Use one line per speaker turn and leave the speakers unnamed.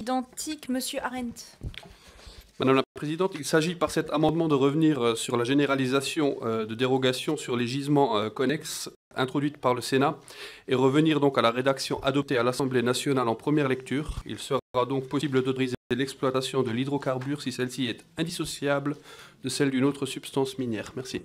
identique, Monsieur Arendt.
Madame la Présidente, il s'agit par cet amendement de revenir euh, sur la généralisation euh, de dérogation sur les gisements euh, connexes introduites par le Sénat et revenir donc à la rédaction adoptée à l'Assemblée nationale en première lecture. Il sera donc possible d'autoriser l'exploitation de l'hydrocarbure si celle-ci est indissociable de celle d'une autre substance minière. Merci.